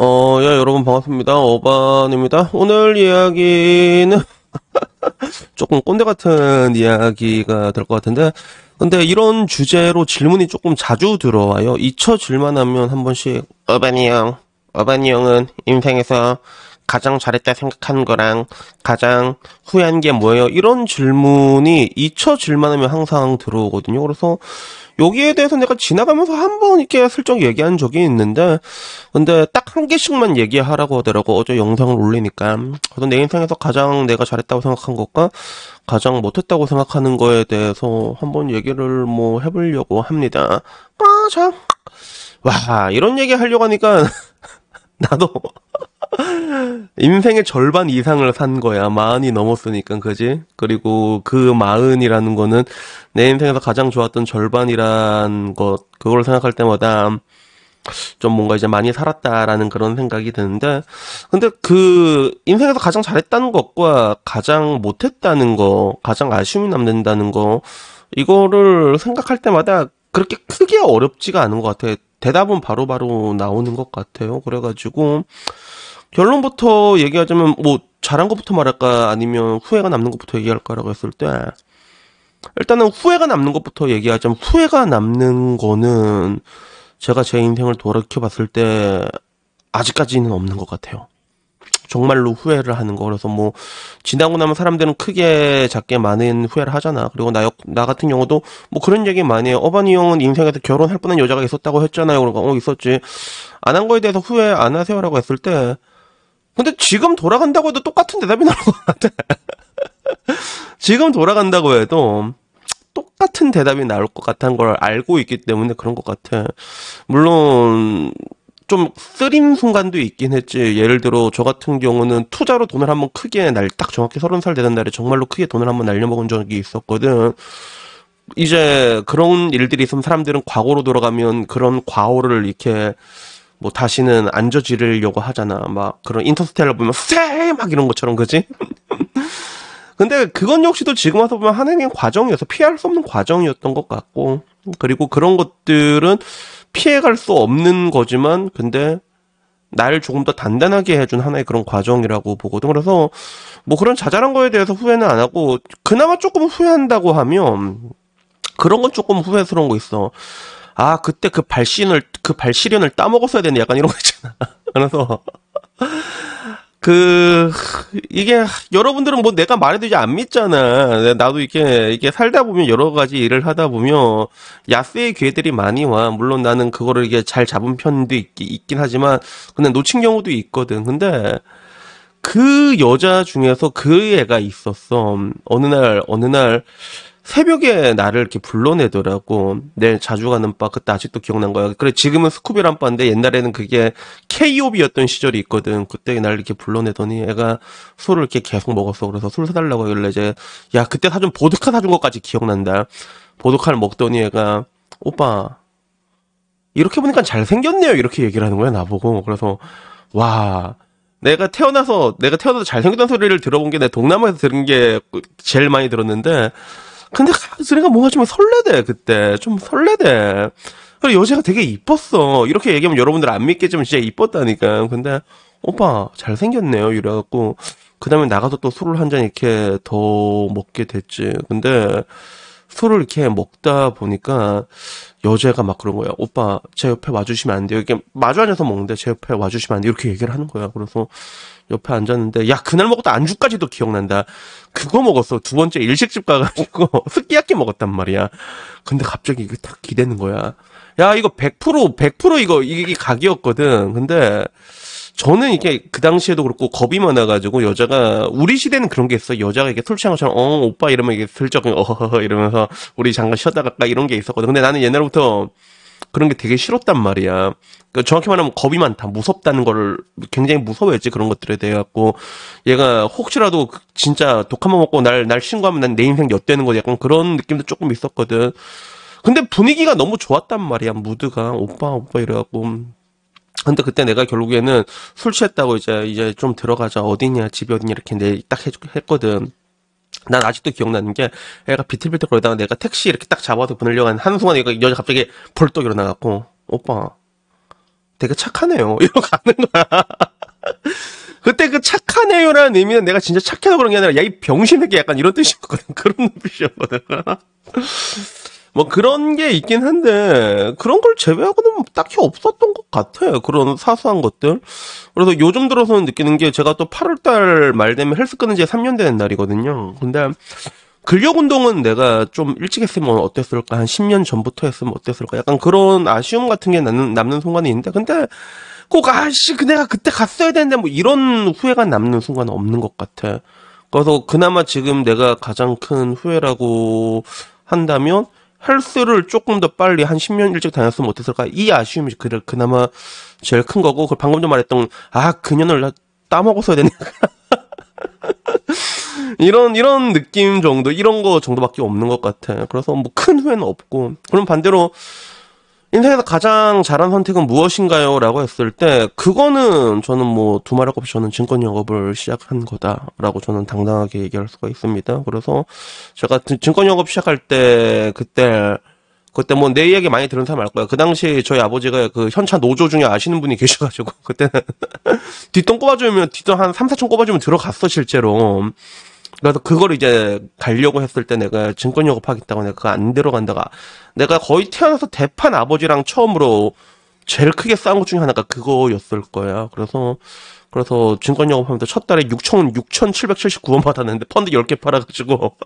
어, 야, 예, 여러분, 반갑습니다. 어반입니다. 오늘 이야기는 조금 꼰대 같은 이야기가 될 것 같은데, 근데 이런 주제로 질문이 조금 자주 들어와요. 잊혀질만 하면 한 번씩, 어반이 형, 어반이 형은 인생에서 가장 잘했다 생각한 거랑 가장 후회한 게 뭐예요? 이런 질문이 잊혀질만 하면 항상 들어오거든요. 그래서 여기에 대해서 내가 지나가면서 한 번 이렇게 슬쩍 얘기한 적이 있는데 근데 딱 한 개씩만 얘기하라고 하더라고. 어제 영상을 올리니까. 그래서 내 인생에서 가장 내가 잘했다고 생각한 것과 가장 못했다고 생각하는 거에 대해서 한 번 얘기를 뭐 해보려고 합니다. 와, 이런 얘기 하려고 하니까 나도 인생의 절반 이상을 산 거야. 마흔이 넘었으니까, 그지? 그리고 그 마흔이라는 거는 내 인생에서 가장 좋았던 절반이란 것, 그걸 생각할 때마다 좀 뭔가 이제 많이 살았다라는 그런 생각이 드는데, 근데 그 인생에서 가장 잘했다는 것과 가장 못했다는 거, 가장 아쉬움이 남는다는 거, 이거를 생각할 때마다 그렇게 크게 어렵지가 않은 것같아 대답은 바로바로 바로 나오는 것 같아요. 그래가지고, 결론부터 얘기하자면 뭐 잘한 것부터 말할까 아니면 후회가 남는 것부터 얘기할까라고 했을 때 일단은 후회가 남는 것부터 얘기하자면 후회가 남는 거는 제가 제 인생을 돌이켜 봤을 때 아직까지는 없는 것 같아요. 정말로 후회를 하는 거. 그래서 뭐, 지나고 나면 사람들은 크게 작게 많은 후회를 하잖아. 그리고 나, 나 같은 경우도 뭐 그런 얘기 많이 해요. 어반이 형은 인생에서 결혼할 뻔한 여자가 있었다고 했잖아요. 그러니까, 어, 있었지. 안 한 거에 대해서 후회 안 하세요라고 했을 때, 근데 지금 돌아간다고 해도 똑같은 대답이 나올 것 같아. 지금 돌아간다고 해도 똑같은 대답이 나올 것 같다는 걸 알고 있기 때문에 그런 것 같아. 물론, 좀 쓰린 순간도 있긴 했지. 예를 들어, 저 같은 경우는 투자로 돈을 한번 크게 날, 딱 정확히 서른 살 되던 날에 정말로 크게 돈을 한번 날려먹은 적이 있었거든. 이제 그런 일들이 있으면 사람들은 과거로 돌아가면 그런 과오를 이렇게 뭐 다시는 안 저지르려고 하잖아. 막 그런 인터스텔라 보면 스테 막 이런 것처럼 그지? 근데 그건 역시도 지금 와서 보면 하나의 과정이어서 피할 수 없는 과정이었던 것 같고 그리고 그런 것들은 피해갈 수 없는 거지만 근데 날 조금 더 단단하게 해준 하나의 그런 과정이라고 보거든. 그래서 뭐 그런 자잘한 거에 대해서 후회는 안 하고 그나마 조금 후회한다고 하면 그런 건 조금 후회스러운 거 있어. 아 그때 그 발신을 그 발시련을 따먹었어야 되는 약간 이런 거 있잖아. 그래서 그 이게 여러분들은 뭐 내가 말해도 이제 안 믿잖아. 나도 이게 렇 이게 살다 보면 여러 가지 일을 하다 보면 야스의 기회들이 많이 와. 물론 나는 그거를 이게 잘 잡은 편도 있, 있긴 하지만 근데 놓친 경우도 있거든. 근데 그 여자 중에서 그 애가 있었어. 어느 날 어느 날 새벽에 나를 이렇게 불러내더라고. 내 자주 가는 바 그때 아직도 기억난 거야. 그래 지금은 스쿠비란 바인데 옛날에는 그게 케이 o b 였던 시절이 있거든. 그때 나를 이렇게 불러내더니 애가 술을 이렇게 계속 먹었어. 그래서 술 사달라고 하길래 이제 야 그때 사준 보드카 사준 것까지 기억난다. 보드카를 먹더니 애가 오빠 이렇게 보니까 잘생겼네요. 이렇게 얘기를 하는 거야 나보고. 그래서 와 내가 태어나서 내가 태어나서 잘생겼다는 소리를 들어본 게 내 동남아에서 들은 게 제일 많이 들었는데 근데 가스레가 뭔가 좀 설레대 그때 좀 설레대. 그리 여자가 되게 이뻤어. 이렇게 얘기하면 여러분들 안 믿겠지만 진짜 이뻤다니까. 근데 오빠 잘생겼네요 이래갖고 그 다음에 나가서 또 술을 한 잔 이렇게 더 먹게 됐지. 근데 술을 이렇게 먹다 보니까 여자가 막 그런 거야. 오빠 제 옆에 와주시면 안 돼요. 이렇게 마주 앉아서 먹는데 제 옆에 와주시면 안 돼요. 이렇게 얘기를 하는 거야. 그래서 옆에 앉았는데 야 그날 먹었던 안주까지도 기억난다. 그거 먹었어. 두 번째 일식집 가가지고 어? 스키야키 먹었단 말이야. 근데 갑자기 이게 딱 기대는 거야. 야 이거 100% 100% 이거 이게 각이었거든. 근데 저는 이게 그 당시에도 그렇고 겁이 많아가지고 여자가 우리 시대는 그런 게 있어 여자가 이게 술 취한 것처럼 어 오빠 이러면 이게 슬쩍 어 이러면서 우리 잠깐 쉬었다 갈까 이런 게 있었거든 근데 나는 옛날부터 그런 게 되게 싫었단 말이야. 그러니까 정확히 말하면 겁이 많다, 무섭다는 거를 굉장히 무서워했지 그런 것들에 대해 갖고 얘가 혹시라도 그 진짜 독한번 먹고 날날 날 신고하면 난 내 인생 엿되는 거지 약간 그런 느낌도 조금 있었거든. 근데 분위기가 너무 좋았단 말이야 무드가 오빠 오빠 이래갖고 근데 그때 내가 결국에는 술 취했다고 이제 이제 좀 들어가자 어디냐 집이 어디냐 이렇게 내딱 했거든 난 아직도 기억나는 게 애가 비틀비틀 거리다가 내가 택시 이렇게 딱 잡아서 보내려고 하는 한순간 얘가 여자 갑자기 벌떡 일어나갖고 오빠 되게 착하네요 이러고 가는 거야 그때 그 착하네요라는 의미는 내가 진짜 착해서 그런 게 아니라 야 이 병신 에게 약간 이런 뜻이었거든 그런 뜻이었거든 뭐 그런 게 있긴 한데 그런 걸 제외하고는 뭐 딱히 없었던 것 같아요. 그런 사소한 것들. 그래서 요즘 들어서는 느끼는 게 제가 또 8월달 말 되면 헬스 끊은 지 3년 된 날이거든요. 근데 근력 운동은 내가 좀 일찍 했으면 어땠을까? 한 10년 전부터 했으면 어땠을까? 약간 그런 아쉬움 같은 게 남는, 남는 순간이 있는데, 근데 꼭, 아씨, 그 내가 그때 갔어야 되는데, 뭐 이런 후회가 남는 순간은 없는 것 같아. 그래서 그나마 지금 내가 가장 큰 후회라고 한다면, 헬스를 조금 더 빨리 한 10년 일찍 다녔으면 못했을까? 이 아쉬움이 그래, 그나마 제일 큰 거고, 그 방금 전 말했던, 아, 그년을 따먹었어야 되네. 이런, 이런 느낌 정도, 이런 거 정도밖에 없는 것 같아. 그래서 뭐 큰 후회는 없고. 그럼 반대로, 인생에서 가장 잘한 선택은 무엇인가요? 라고 했을 때, 그거는 저는 뭐 두말할 것 없이 저는 증권 영업을 시작한 거다라고 저는 당당하게 얘기할 수가 있습니다. 그래서 제가 증권 영업 시작할 때, 그때, 그때 뭐 내 이야기 많이 들은 사람 알 거야. 그 당시 저희 아버지가 그 현차 노조 중에 아시는 분이 계셔가지고, 그때는 뒷돈 꼽아주면 뒷돈 한 3, 4천 꼽아주면 들어갔어, 실제로. 그래서 그걸 이제 가려고 했을 때 내가 증권 영업하겠다고 내가 그거 안 들어간다가 내가 거의 태어나서 대판 아버지랑 처음으로 제일 크게 싸운 것 중에 하나가 그거였을 거야. 그래서 그래서 증권 영업하면서 첫 달에 6천 6,779원 받았는데 펀드 10개 팔아가지고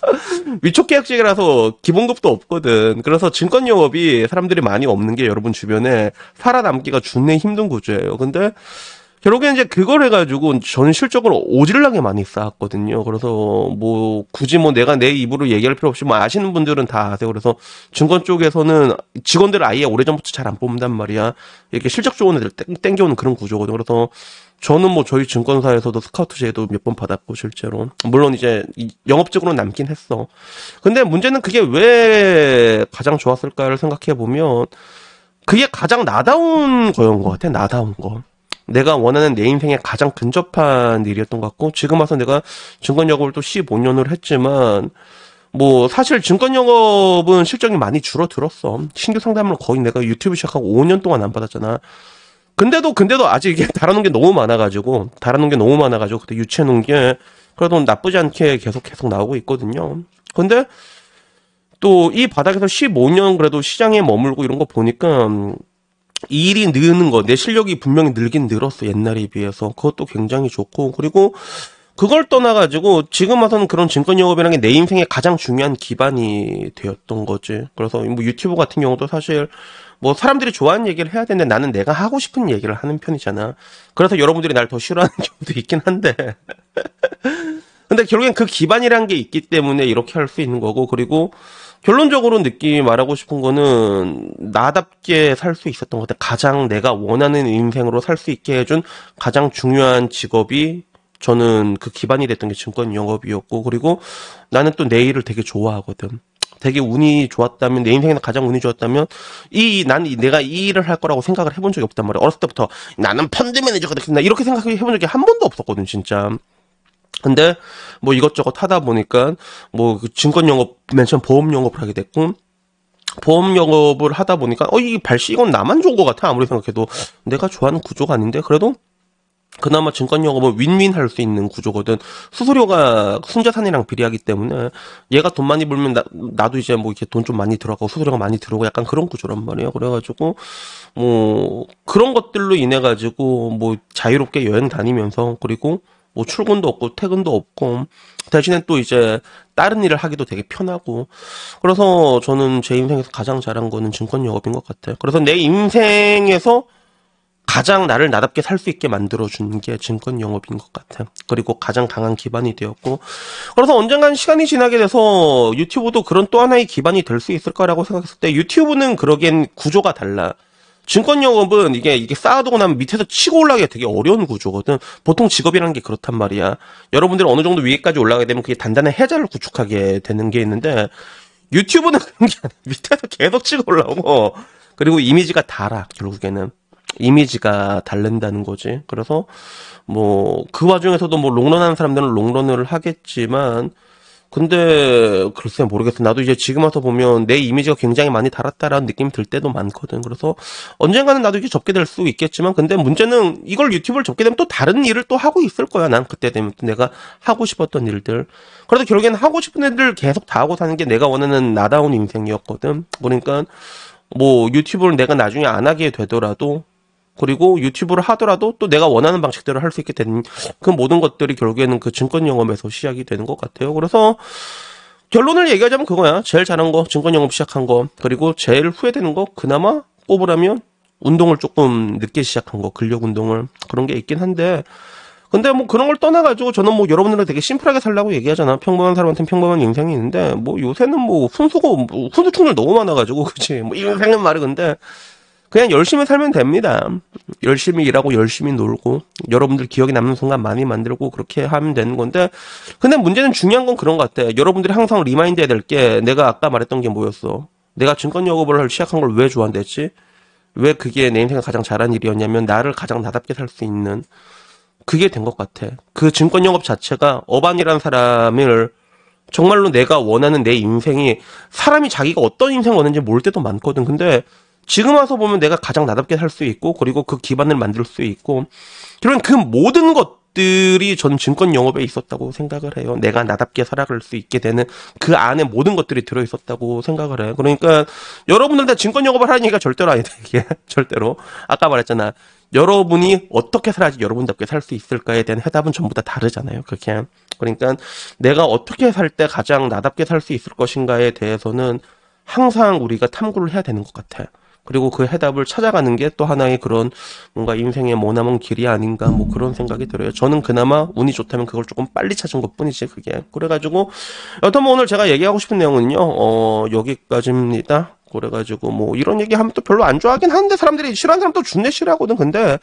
위촉 계약직이라서 기본급도 없거든. 그래서 증권 영업이 사람들이 많이 없는 게 여러분 주변에 살아남기가 준내 힘든 구조예요. 근데 결국엔 이제 그걸 해가지고 전실적으로 오질나게 많이 쌓았거든요. 그래서 뭐 굳이 뭐 내가 내 입으로 얘기할 필요 없이 뭐 아시는 분들은 다 아세요. 그래서 증권 쪽에서는 직원들을 아예 오래전부터 잘 안 뽑는단 말이야. 이렇게 실적 좋은 애들 땡겨오는 그런 구조거든요. 그래서 저는 뭐 저희 증권사에서도 스카우트 제도 몇 번 받았고 실제로 물론 이제 영업적으로 남긴 했어. 근데 문제는 그게 왜 가장 좋았을까를 생각해 보면 그게 가장 나다운 거인 것 같아. 나다운 거. 내가 원하는 내 인생에 가장 근접한 일이었던 것 같고 지금 와서 내가 증권 영업을 또 15년을 했지만 뭐 사실 증권 영업은 실적이 많이 줄어들었어. 신규 상담을 거의 내가 유튜브 시작하고 5년 동안 안 받았잖아. 근데도 근데도 아직 이게 달아놓은 게 너무 많아가지고 달아놓은 게 너무 많아가지고 그때 유치해놓은 게 그래도 나쁘지 않게 계속 계속 나오고 있거든요. 근데 또 이 바닥에서 15년 그래도 시장에 머물고 이런 거 보니까 음, 이 일이 느는 거, 내 실력이 분명히 늘긴 늘었어, 옛날에 비해서. 그것도 굉장히 좋고, 그리고 그걸 떠나가지고 지금 와서는 그런 증권영업이라는 게 내 인생의 가장 중요한 기반이 되었던 거지. 그래서 뭐 유튜브 같은 경우도 사실 뭐 사람들이 좋아하는 얘기를 해야 되는데 나는 내가 하고 싶은 얘기를 하는 편이잖아. 그래서 여러분들이 날 더 싫어하는 경우도 있긴 한데. 근데 결국엔 그 기반이란 게 있기 때문에 이렇게 할 수 있는 거고, 그리고 결론적으로 느낌 이 말하고 싶은 거는 나답게 살 수 있었던 것 같아. 가장 내가 원하는 인생으로 살 수 있게 해준 가장 중요한 직업이 저는 그 기반이 됐던 게 증권 영업이었고 그리고 나는 또 내 일을 되게 좋아하거든. 되게 운이 좋았다면 내 인생에서 가장 운이 좋았다면 이 난 내가 이 일을 할 거라고 생각을 해본 적이 없단 말이야. 어렸을 때부터 나는 펀드 매니저가 되겠나 이렇게 생각해 본 적이 한 번도 없었거든 진짜. 근데 뭐 이것저것 하다 보니까 뭐 그 증권 영업 맨처음 보험 영업을 하게 됐고 보험 영업을 하다 보니까 어 이 발시 이건 나만 좋은 것 같아 아무리 생각해도 내가 좋아하는 구조가 아닌데 그래도 그나마 증권 영업은 윈윈 할 수 있는 구조거든. 수수료가 순자산이랑 비례하기 때문에 얘가 돈 많이 벌면 나, 나도 이제 뭐 이렇게 돈 좀 많이 들어가고 수수료가 많이 들어오고 약간 그런 구조란 말이에요. 그래가지고 뭐 그런 것들로 인해 가지고 뭐 자유롭게 여행 다니면서 그리고 뭐 출근도 없고 퇴근도 없고 대신에 또 이제 다른 일을 하기도 되게 편하고 그래서 저는 제 인생에서 가장 잘한 거는 증권 영업인 것 같아요. 그래서 내 인생에서 가장 나를 나답게 살 수 있게 만들어준 게 증권 영업인 것 같아요. 그리고 가장 강한 기반이 되었고, 그래서 언젠간 시간이 지나게 돼서 유튜브도 그런 또 하나의 기반이 될 수 있을 까라고 생각했을 때 유튜브는 그러기엔 구조가 달라. 증권영업은 이게 이게 쌓아두고 나면 밑에서 치고 올라가기 가 되게 어려운 구조거든. 보통 직업이라는 게 그렇단 말이야. 여러분들이 어느 정도 위에까지 올라가게 되면 그게 단단한 해자를 구축하게 되는 게 있는데 유튜브는 그런 게 밑에서 계속 치고 올라오고 그리고 이미지가 달아 결국에는 이미지가 달른다는 거지. 그래서 뭐 그 와중에서도 뭐 롱런하는 사람들은 롱런을 하겠지만 근데 글쎄 모르겠어. 나도 이제 지금 와서 보면 내 이미지가 굉장히 많이 달았다라는 느낌이 들 때도 많거든. 그래서 언젠가는 나도 이게 접게 될 수 있겠지만 근데 문제는 이걸 유튜브를 접게 되면 또 다른 일을 또 하고 있을 거야. 난 그때 되면 또 내가 하고 싶었던 일들. 그래도 결국에는 하고 싶은 애들 계속 다 하고 사는 게 내가 원하는 나다운 인생이었거든. 그러니까 뭐 유튜브를 내가 나중에 안 하게 되더라도 그리고 유튜브를 하더라도 또 내가 원하는 방식대로 할 수 있게 된 그 모든 것들이 결국에는 그 증권 영업에서 시작이 되는 것 같아요. 그래서 결론을 얘기하자면 그거야. 제일 잘한 거, 증권 영업 시작한 거, 그리고 제일 후회되는 거, 그나마 꼽으라면 운동을 조금 늦게 시작한 거, 근력 운동을 그런 게 있긴 한데 근데 뭐 그런 걸 떠나가지고 저는 뭐 여러분들은 되게 심플하게 살라고 얘기하잖아. 평범한 사람한테는 평범한 인생이 있는데 뭐 요새는 뭐 훈수고 뭐 훈수 충을 너무 많아가지고 그치. 뭐 인생은 말이 근데 그냥 열심히 살면 됩니다. 열심히 일하고 열심히 놀고 여러분들 기억에 남는 순간 많이 만들고 그렇게 하면 되는 건데 근데 문제는 중요한 건 그런 것 같아. 여러분들이 항상 리마인드 해야 될 게 내가 아까 말했던 게 뭐였어? 내가 증권 영업을 시작한 걸 왜 좋아한댔지? 왜 그게 내 인생에 가장 잘한 일이었냐면 나를 가장 나답게 살 수 있는 그게 된 것 같아. 그 증권 영업 자체가 어반이라는 사람을 정말로 내가 원하는 내 인생이 사람이 자기가 어떤 인생을 원하는지 모를 때도 많거든. 근데 지금 와서 보면 내가 가장 나답게 살 수 있고 그리고 그 기반을 만들 수 있고 그런 그 모든 것들이 전 증권 영업에 있었다고 생각을 해요. 내가 나답게 살아갈 수 있게 되는 그 안에 모든 것들이 들어 있었다고 생각을 해요. 그러니까 여러분들 다 증권 영업을 하는 얘기가 절대로 아니다. 이게 절대로 아까 말했잖아. 여러분이 어떻게 살아야지 여러분답게 살 수 있을까에 대한 해답은 전부 다 다르잖아요. 그게 그러니까 내가 어떻게 살 때 가장 나답게 살 수 있을 것인가에 대해서는 항상 우리가 탐구를 해야 되는 것 같아요. 그리고 그 해답을 찾아가는 게 또 하나의 그런 뭔가 인생의 모나먼 길이 아닌가 뭐 그런 생각이 들어요. 저는 그나마 운이 좋다면 그걸 조금 빨리 찾은 것 뿐이지 그게. 그래가지고 여튼 뭐 오늘 제가 얘기하고 싶은 내용은요. 어 여기까지입니다. 그래가지고 뭐 이런 얘기하면 또 별로 안 좋아하긴 하는데 사람들이 싫어하는 사람 또 준내 싫어하거든. 근데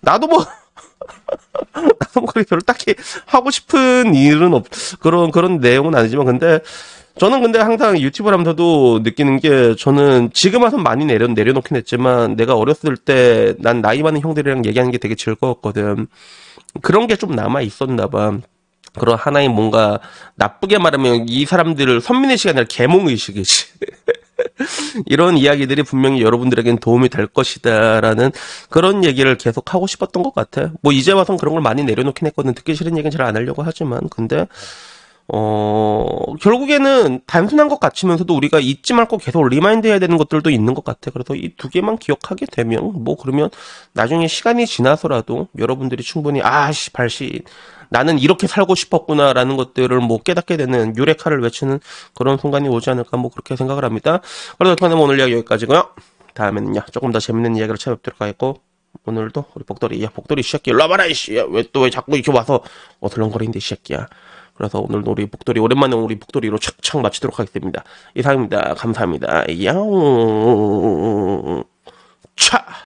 나도 뭐 나도 뭐 그렇게 별로 딱히 하고 싶은 일은 없 그런 그런 내용은 아니지만 근데 저는 근데 항상 유튜브를 하면서도 느끼는 게 저는 지금 와서 많이 내려, 내려놓긴 했지만 내가 어렸을 때 난 나이 많은 형들이랑 얘기하는 게 되게 즐거웠거든. 그런 게 좀 남아 있었나 봐. 그런 하나의 뭔가 나쁘게 말하면 이 사람들을 선민의 시간이 아니라 개몽의식이지. 이런 이야기들이 분명히 여러분들에겐 도움이 될 것이다라는 그런 얘기를 계속 하고 싶었던 것 같아. 뭐 이제 와선 그런 걸 많이 내려놓긴 했거든. 듣기 싫은 얘기는 잘 안 하려고 하지만. 근데 어, 결국에는 단순한 것 같으면서도 우리가 잊지 말고 계속 리마인드 해야 되는 것들도 있는 것 같아. 그래서 이 두 개만 기억하게 되면, 뭐, 그러면 나중에 시간이 지나서라도 여러분들이 충분히, 아씨, 발씨, 나는 이렇게 살고 싶었구나, 라는 것들을 뭐 깨닫게 되는 유레카를 외치는 그런 순간이 오지 않을까, 뭐 그렇게 생각을 합니다. 그래서 그러면 오늘 이야기 여기까지고요 다음에는요, 조금 더 재밌는 이야기를 찾아뵙도록 하겠고, 오늘도 우리 복돌이, 야, 복돌이, 시작끼 일로 와라이 씨. 야, 왜 또 왜 자꾸 이렇게 와서 어슬렁거리는데, 이 새끼야. 그래서 오늘도 우리 복돌이 오랜만에 우리 복돌이로 착착 마치도록 하겠습니다. 이상입니다. 감사합니다. 야옹 차